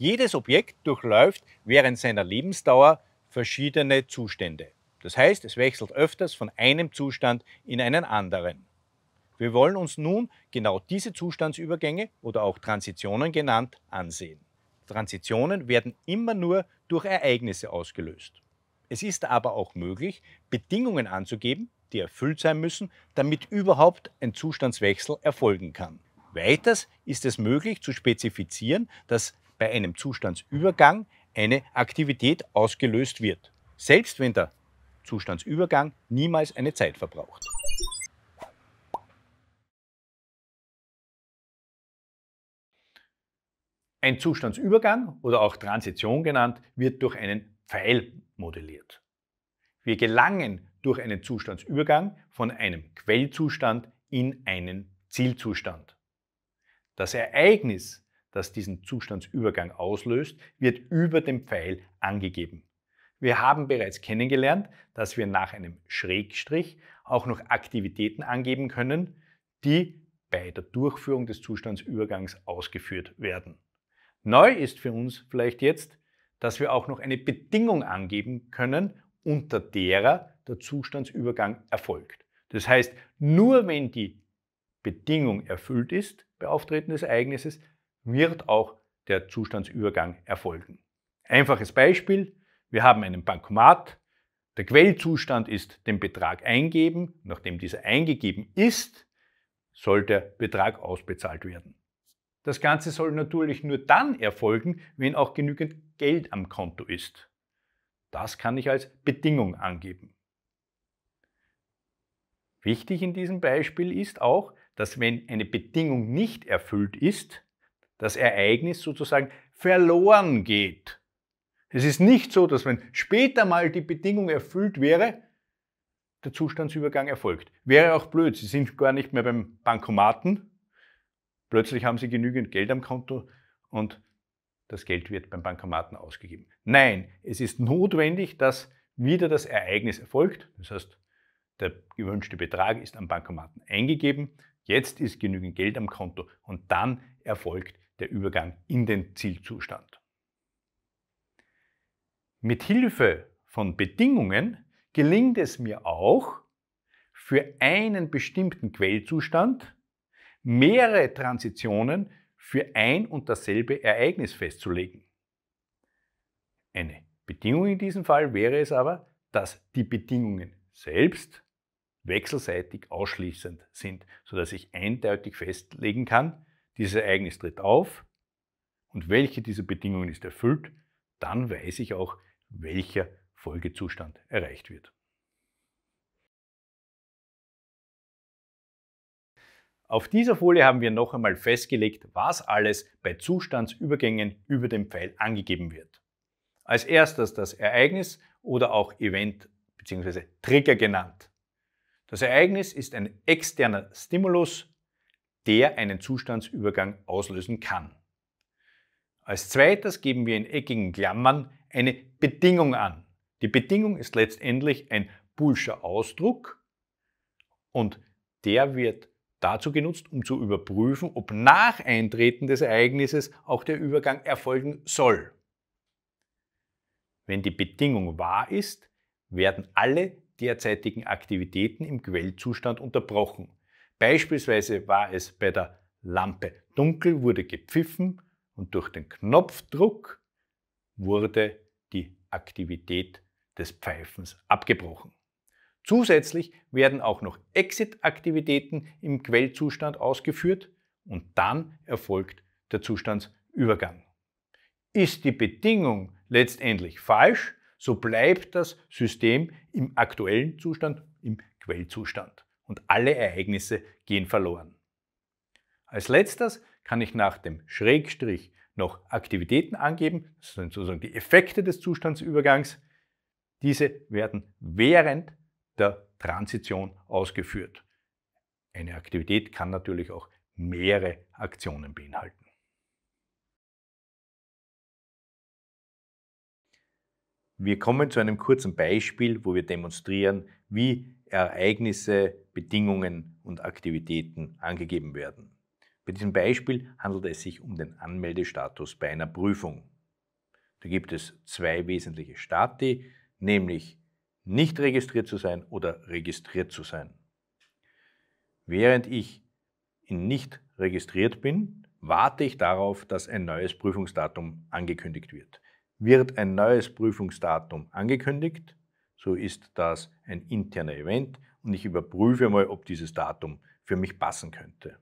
Jedes Objekt durchläuft während seiner Lebensdauer verschiedene Zustände. Das heißt, es wechselt öfters von einem Zustand in einen anderen. Wir wollen uns nun genau diese Zustandsübergänge oder auch Transitionen genannt ansehen. Transitionen werden immer nur durch Ereignisse ausgelöst. Es ist aber auch möglich, Bedingungen anzugeben, die erfüllt sein müssen, damit überhaupt ein Zustandswechsel erfolgen kann. Weiters ist es möglich zu spezifizieren, dass bei einem Zustandsübergang eine Aktivität ausgelöst wird, selbst wenn der Zustandsübergang niemals eine Zeit verbraucht. Ein Zustandsübergang oder auch Transition genannt, wird durch einen Pfeil modelliert. Wir gelangen durch einen Zustandsübergang von einem Quellzustand in einen Zielzustand. Das Ereignis das diesen Zustandsübergang auslöst, wird über dem Pfeil angegeben. Wir haben bereits kennengelernt, dass wir nach einem Schrägstrich auch noch Aktivitäten angeben können, die bei der Durchführung des Zustandsübergangs ausgeführt werden. Neu ist für uns vielleicht jetzt, dass wir auch noch eine Bedingung angeben können, unter derer der Zustandsübergang erfolgt. Das heißt, nur wenn die Bedingung erfüllt ist bei Auftreten des Ereignisses, wird auch der Zustandsübergang erfolgen. Einfaches Beispiel, wir haben einen Bankomat, der Quellzustand ist den Betrag eingeben, nachdem dieser eingegeben ist, soll der Betrag ausbezahlt werden. Das Ganze soll natürlich nur dann erfolgen, wenn auch genügend Geld am Konto ist. Das kann ich als Bedingung angeben. Wichtig in diesem Beispiel ist auch, dass wenn eine Bedingung nicht erfüllt ist, das Ereignis sozusagen verloren geht. Es ist nicht so, dass wenn später mal die Bedingung erfüllt wäre, der Zustandsübergang erfolgt. Wäre auch blöd, Sie sind gar nicht mehr beim Bankomaten, plötzlich haben Sie genügend Geld am Konto und das Geld wird beim Bankomaten ausgegeben. Nein, es ist notwendig, dass wieder das Ereignis erfolgt. Das heißt, der gewünschte Betrag ist am Bankomaten eingegeben, jetzt ist genügend Geld am Konto und dann erfolgt der Übergang in den Zielzustand. Mit Hilfe von Bedingungen gelingt es mir auch, für einen bestimmten Quellzustand mehrere Transitionen für ein und dasselbe Ereignis festzulegen. Eine Bedingung in diesem Fall wäre es aber, dass die Bedingungen selbst wechselseitig ausschließend sind, sodass ich eindeutig festlegen kann, dieses Ereignis tritt auf und welche dieser Bedingungen ist erfüllt, dann weiß ich auch, welcher Folgezustand erreicht wird. Auf dieser Folie haben wir noch einmal festgelegt, was alles bei Zustandsübergängen über dem Pfeil angegeben wird. Als erstes das Ereignis oder auch Event bzw. Trigger genannt. Das Ereignis ist ein externer Stimulus, der einen Zustandsübergang auslösen kann. Als zweites geben wir in eckigen Klammern eine Bedingung an. Die Bedingung ist letztendlich ein Bullscher Ausdruck und der wird dazu genutzt, um zu überprüfen, ob nach Eintreten des Ereignisses auch der Übergang erfolgen soll. Wenn die Bedingung wahr ist, werden alle derzeitigen Aktivitäten im Quellzustand unterbrochen. Beispielsweise war es bei der Lampe. Dunkel wurde gepfiffen und durch den Knopfdruck wurde die Aktivität des Pfeifens abgebrochen. Zusätzlich werden auch noch Exit-Aktivitäten im Quellzustand ausgeführt und dann erfolgt der Zustandsübergang. Ist die Bedingung letztendlich falsch, so bleibt das System im aktuellen Zustand, im Quellzustand und alle Ereignisse gehen verloren. Als letztes kann ich nach dem Schrägstrich noch Aktivitäten angeben, das sind sozusagen die Effekte des Zustandsübergangs. Diese werden während der Transition ausgeführt. Eine Aktivität kann natürlich auch mehrere Aktionen beinhalten. Wir kommen zu einem kurzen Beispiel, wo wir demonstrieren, wie Ereignisse Bedingungen und Aktivitäten angegeben werden. Bei diesem Beispiel handelt es sich um den Anmeldestatus bei einer Prüfung. Da gibt es zwei wesentliche Stati, nämlich nicht registriert zu sein oder registriert zu sein. Während ich in nicht registriert bin, warte ich darauf, dass ein neues Prüfungsdatum angekündigt wird. Wird ein neues Prüfungsdatum angekündigt, so ist das ein interner Event, und ich überprüfe mal, ob dieses Datum für mich passen könnte.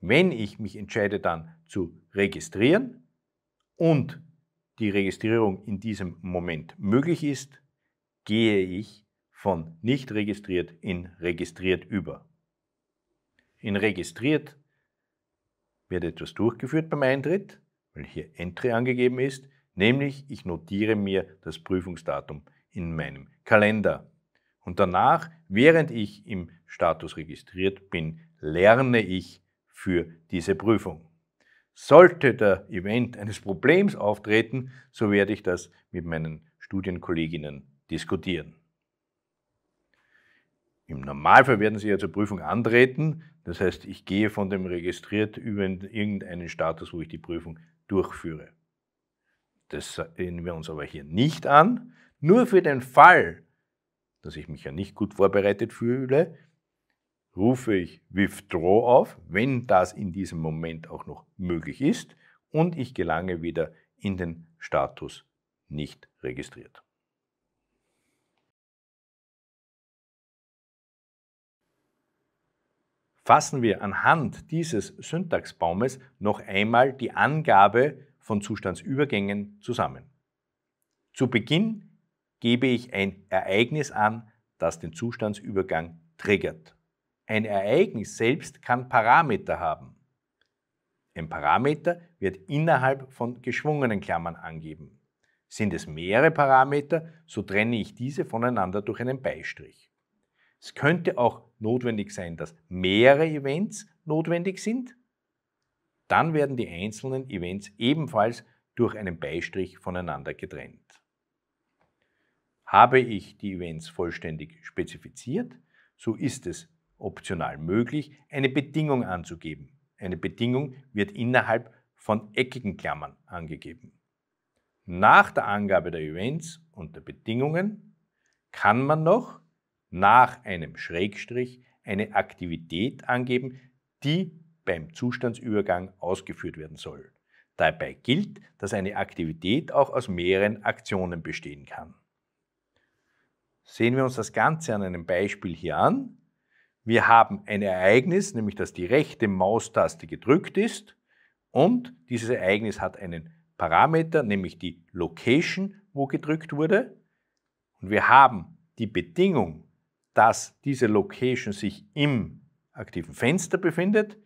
Wenn ich mich entscheide dann zu registrieren und die Registrierung in diesem Moment möglich ist, gehe ich von nicht registriert in registriert über. In registriert wird etwas durchgeführt beim Eintritt, weil hier Entry angegeben ist, nämlich ich notiere mir das Prüfungsdatum in meinem Kalender. Und danach, während ich im Status registriert bin, lerne ich für diese Prüfung. Sollte der Event eines Problems auftreten, so werde ich das mit meinen Studienkolleginnen diskutieren. Im Normalfall werden Sie ja zur Prüfung antreten. Das heißt, ich gehe von dem registriert über irgendeinen Status, wo ich die Prüfung durchführe. Das sehen wir uns aber hier nicht an. Nur für den Fall, dass ich mich ja nicht gut vorbereitet fühle, rufe ich Withdraw auf, wenn das in diesem Moment auch noch möglich ist, und ich gelange wieder in den Status nicht registriert. Fassen wir anhand dieses Syntaxbaumes noch einmal die Angabe von Zustandsübergängen zusammen. Zu Beginn gebe ich ein Ereignis an, das den Zustandsübergang triggert. Ein Ereignis selbst kann Parameter haben. Ein Parameter wird innerhalb von geschwungenen Klammern angeben. Sind es mehrere Parameter, so trenne ich diese voneinander durch einen Beistrich. Es könnte auch notwendig sein, dass mehrere Events notwendig sind. Dann werden die einzelnen Events ebenfalls durch einen Beistrich voneinander getrennt. Habe ich die Events vollständig spezifiziert, so ist es optional möglich, eine Bedingung anzugeben. Eine Bedingung wird innerhalb von eckigen Klammern angegeben. Nach der Angabe der Events und der Bedingungen kann man noch nach einem Schrägstrich eine Aktivität angeben, die beim Zustandsübergang ausgeführt werden soll. Dabei gilt, dass eine Aktivität auch aus mehreren Aktionen bestehen kann. Sehen wir uns das Ganze an einem Beispiel hier an. Wir haben ein Ereignis, nämlich dass die rechte Maustaste gedrückt ist und dieses Ereignis hat einen Parameter, nämlich die Location, wo gedrückt wurde. Und wir haben die Bedingung, dass diese Location sich im aktiven Fenster befindet.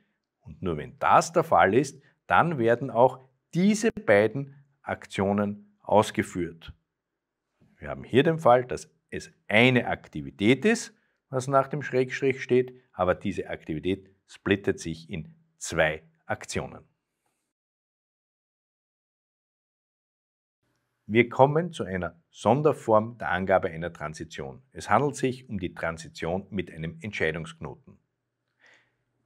Und nur wenn das der Fall ist, dann werden auch diese beiden Aktionen ausgeführt. Wir haben hier den Fall, dass es eine Aktivität ist, was nach dem Schrägstrich steht, aber diese Aktivität splittet sich in zwei Aktionen. Wir kommen zu einer Sonderform der Angabe einer Transition. Es handelt sich um die Transition mit einem Entscheidungsknoten.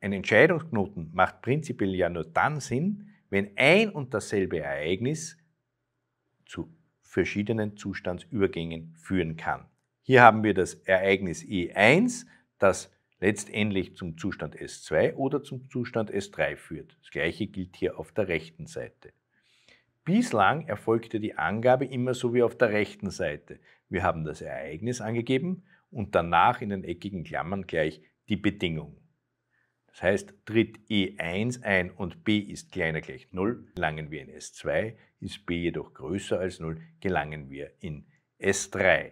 Ein Entscheidungsknoten macht prinzipiell ja nur dann Sinn, wenn ein und dasselbe Ereignis zu verschiedenen Zustandsübergängen führen kann. Hier haben wir das Ereignis E1, das letztendlich zum Zustand S2 oder zum Zustand S3 führt. Das gleiche gilt hier auf der rechten Seite. Bislang erfolgte die Angabe immer so wie auf der rechten Seite. Wir haben das Ereignis angegeben und danach in den eckigen Klammern gleich die Bedingung. Das heißt, tritt E1 ein und B ist kleiner gleich 0, gelangen wir in S2, ist B jedoch größer als 0, gelangen wir in S3.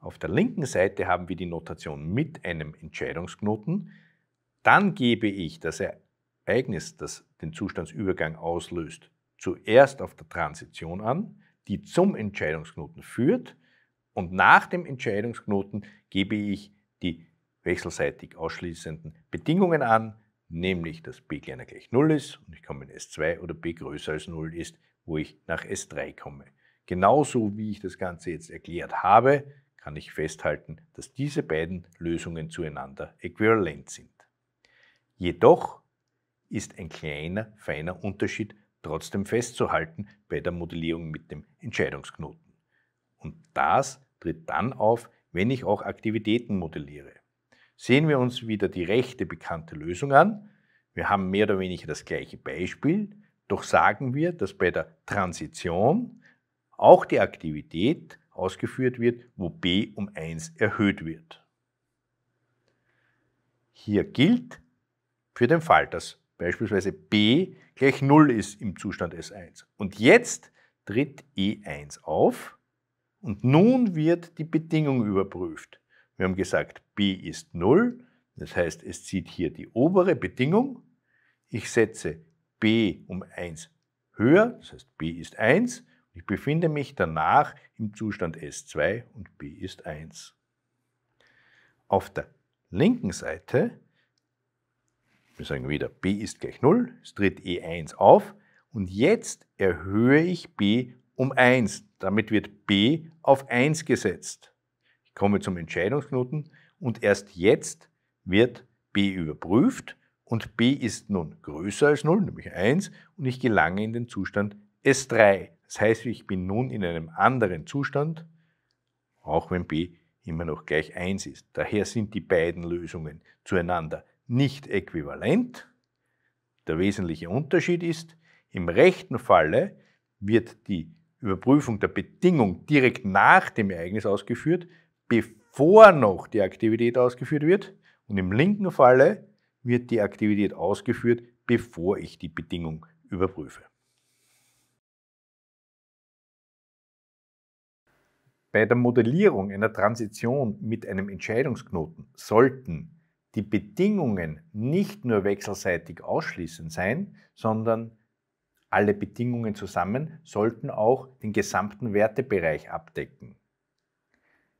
Auf der linken Seite haben wir die Notation mit einem Entscheidungsknoten. Dann gebe ich das Ereignis, das den Zustandsübergang auslöst, zuerst auf der Transition an, die zum Entscheidungsknoten führt. Und nach dem Entscheidungsknoten gebe ich die wechselseitig ausschließenden Bedingungen an, nämlich dass b kleiner gleich 0 ist und ich komme in S2 oder b größer als 0 ist, wo ich nach S3 komme. Genauso wie ich das Ganze jetzt erklärt habe, kann ich festhalten, dass diese beiden Lösungen zueinander äquivalent sind. Jedoch ist ein kleiner, feiner Unterschied trotzdem festzuhalten bei der Modellierung mit dem Entscheidungsknoten. Und das tritt dann auf, wenn ich auch Aktivitäten modelliere. Sehen wir uns wieder die rechte bekannte Lösung an. Wir haben mehr oder weniger das gleiche Beispiel, doch sagen wir, dass bei der Transition auch die Aktivität ausgeführt wird, wo b um 1 erhöht wird. Hier gilt für den Fall, dass beispielsweise b gleich 0 ist im Zustand S1. Und jetzt tritt E1 auf und nun wird die Bedingung überprüft. Wir haben gesagt, b ist 0, das heißt, es zieht hier die obere Bedingung. Ich setze b um 1 höher, das heißt b ist 1 ich befinde mich danach im Zustand S2 und B ist 1. Auf der linken Seite, wir sagen wieder, B ist gleich 0, es tritt E1 auf und jetzt erhöhe ich B um 1. Damit wird B auf 1 gesetzt. Ich komme zum Entscheidungsknoten und erst jetzt wird B überprüft und B ist nun größer als 0, nämlich 1, und ich gelange in den Zustand S3. Das heißt, ich bin nun in einem anderen Zustand, auch wenn b immer noch gleich 1 ist. Daher sind die beiden Lösungen zueinander nicht äquivalent. Der wesentliche Unterschied ist, im rechten Falle wird die Überprüfung der Bedingung direkt nach dem Ereignis ausgeführt, bevor noch die Aktivität ausgeführt wird. Und im linken Falle wird die Aktivität ausgeführt, bevor ich die Bedingung überprüfe. Bei der Modellierung einer Transition mit einem Entscheidungsknoten sollten die Bedingungen nicht nur wechselseitig ausschließend sein, sondern alle Bedingungen zusammen sollten auch den gesamten Wertebereich abdecken.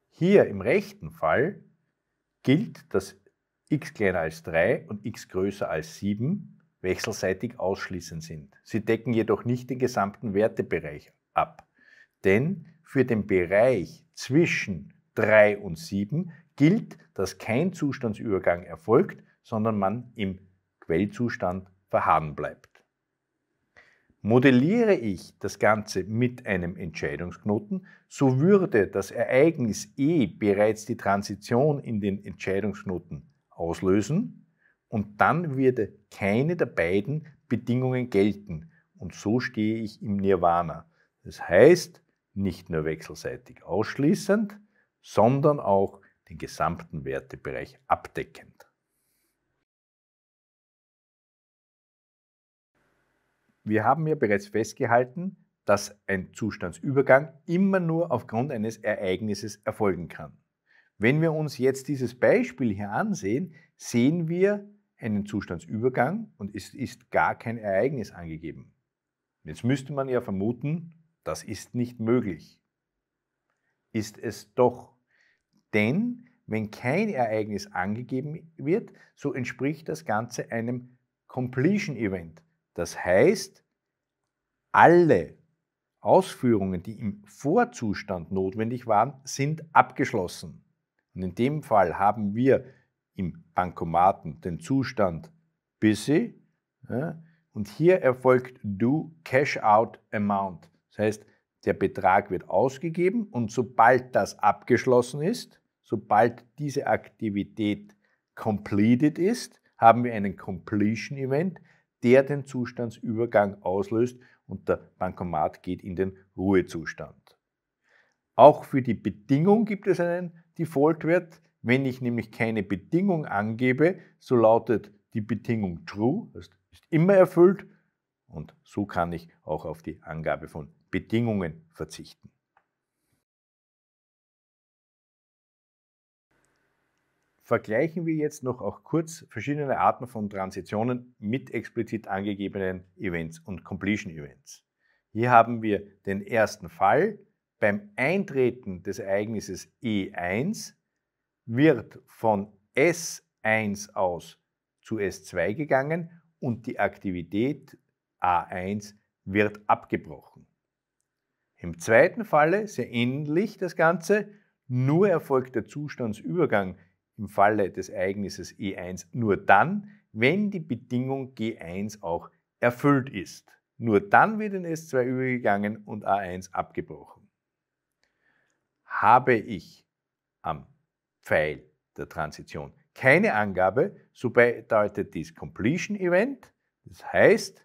Hier im rechten Fall gilt, dass x kleiner als 3 und x größer als 7 wechselseitig ausschließend sind. Sie decken jedoch nicht den gesamten Wertebereich ab, denn für den Bereich zwischen 3 und 7 gilt, dass kein Zustandsübergang erfolgt, sondern man im Quellzustand verharren bleibt. Modelliere ich das Ganze mit einem Entscheidungsknoten, so würde das Ereignis E bereits die Transition in den Entscheidungsknoten auslösen und dann würde keine der beiden Bedingungen gelten und so stehe ich im Nirvana. Das heißt, nicht nur wechselseitig ausschließend, sondern auch den gesamten Wertebereich abdeckend. Wir haben ja bereits festgehalten, dass ein Zustandsübergang immer nur aufgrund eines Ereignisses erfolgen kann. Wenn wir uns jetzt dieses Beispiel hier ansehen, sehen wir einen Zustandsübergang und es ist gar kein Ereignis angegeben. Jetzt müsste man ja vermuten, das ist nicht möglich. Ist es doch. Denn wenn kein Ereignis angegeben wird, so entspricht das Ganze einem Completion Event. Das heißt, alle Ausführungen, die im Vorzustand notwendig waren, sind abgeschlossen. Und in dem Fall haben wir im Bankomaten den Zustand Busy ja, und hier erfolgt Do Cash Out Amount heißt, der Betrag wird ausgegeben und sobald das abgeschlossen ist, sobald diese Aktivität completed ist, haben wir einen Completion Event, der den Zustandsübergang auslöst und der Bankomat geht in den Ruhezustand. Auch für die Bedingung gibt es einen Default-Wert. Wenn ich nämlich keine Bedingung angebe, so lautet die Bedingung True, das ist immer erfüllt und so kann ich auch auf die Angabe von Bedingungen verzichten. Vergleichen wir jetzt noch auch kurz verschiedene Arten von Transitionen mit explizit angegebenen Events und Completion Events. Hier haben wir den ersten Fall. Beim Eintreten des Ereignisses E1 wird von S1 aus zu S2 gegangen und die Aktivität A1 wird abgebrochen. Im zweiten Falle sehr ähnlich das Ganze, nur erfolgt der Zustandsübergang im Falle des Ereignisses E1 nur dann, wenn die Bedingung G1 auch erfüllt ist. Nur dann wird in S2 übergegangen und A1 abgebrochen. Habe ich am Pfeil der Transition keine Angabe, so bedeutet dies Completion Event. Das heißt,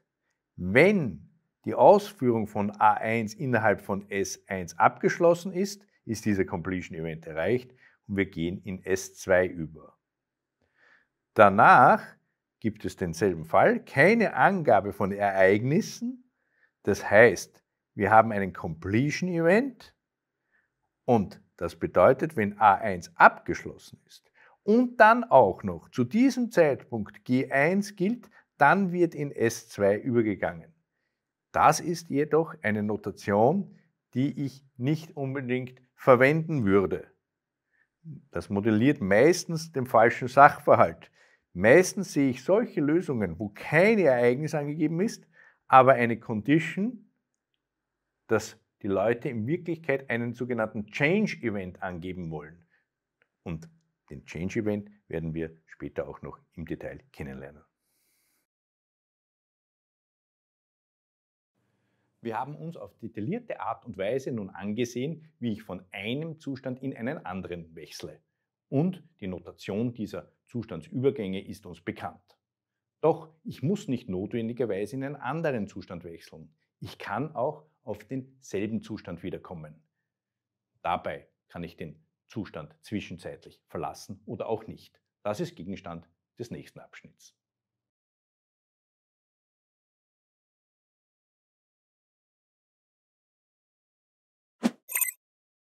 wenn die Ausführung von A1 innerhalb von S1 abgeschlossen ist, ist dieser Completion Event erreicht und wir gehen in S2 über. Danach gibt es denselben Fall, keine Angabe von Ereignissen. Das heißt, wir haben einen Completion Event und das bedeutet, wenn A1 abgeschlossen ist und dann auch noch zu diesem Zeitpunkt G1 gilt, dann wird in S2 übergegangen. Das ist jedoch eine Notation, die ich nicht unbedingt verwenden würde. Das modelliert meistens den falschen Sachverhalt. Meistens sehe ich solche Lösungen, wo kein Ereignis angegeben ist, aber eine Condition, dass die Leute in Wirklichkeit einen sogenannten Change Event angeben wollen. Und den Change Event werden wir später auch noch im Detail kennenlernen. Wir haben uns auf detaillierte Art und Weise nun angesehen, wie ich von einem Zustand in einen anderen wechsle. Und die Notation dieser Zustandsübergänge ist uns bekannt. Doch ich muss nicht notwendigerweise in einen anderen Zustand wechseln. Ich kann auch auf denselben Zustand wiederkommen. Dabei kann ich den Zustand zwischenzeitlich verlassen oder auch nicht. Das ist Gegenstand des nächsten Abschnitts.